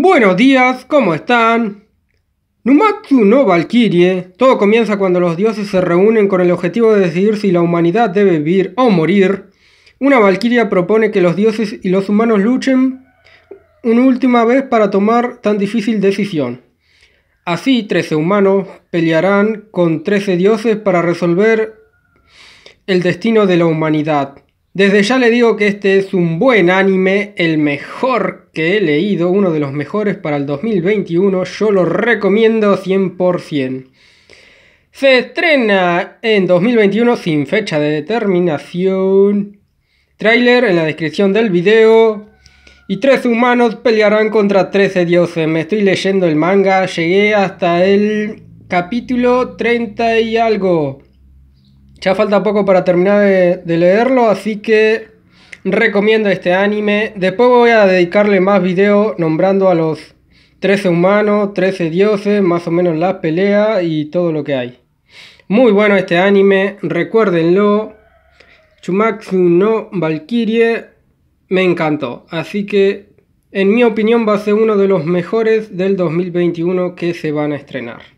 Buenos días, ¿cómo están? Numatsu no Valkyrie, todo comienza cuando los dioses se reúnen con el objetivo de decidir si la humanidad debe vivir o morir. Una Valkyria propone que los dioses y los humanos luchen una última vez para tomar tan difícil decisión. Así, 13 humanos pelearán con 13 dioses para resolver el destino de la humanidad. Desde ya le digo que este es un buen anime, el mejor que he leído, uno de los mejores para el 2021, yo lo recomiendo 100%. Se estrena en 2021 sin fecha de determinación. Trailer en la descripción del video. Y tres humanos pelearán contra 13 dioses. Me estoy leyendo el manga. Llegué hasta el capítulo 30 y algo. Ya falta poco para terminar de, leerlo, así que recomiendo este anime. Después voy a dedicarle más video nombrando a los 13 humanos, 13 dioses, más o menos la pelea y todo lo que hay. Muy bueno este anime, recuérdenlo. Chumatsu no Valkyrie me encantó, así que en mi opinión va a ser uno de los mejores del 2021 que se van a estrenar.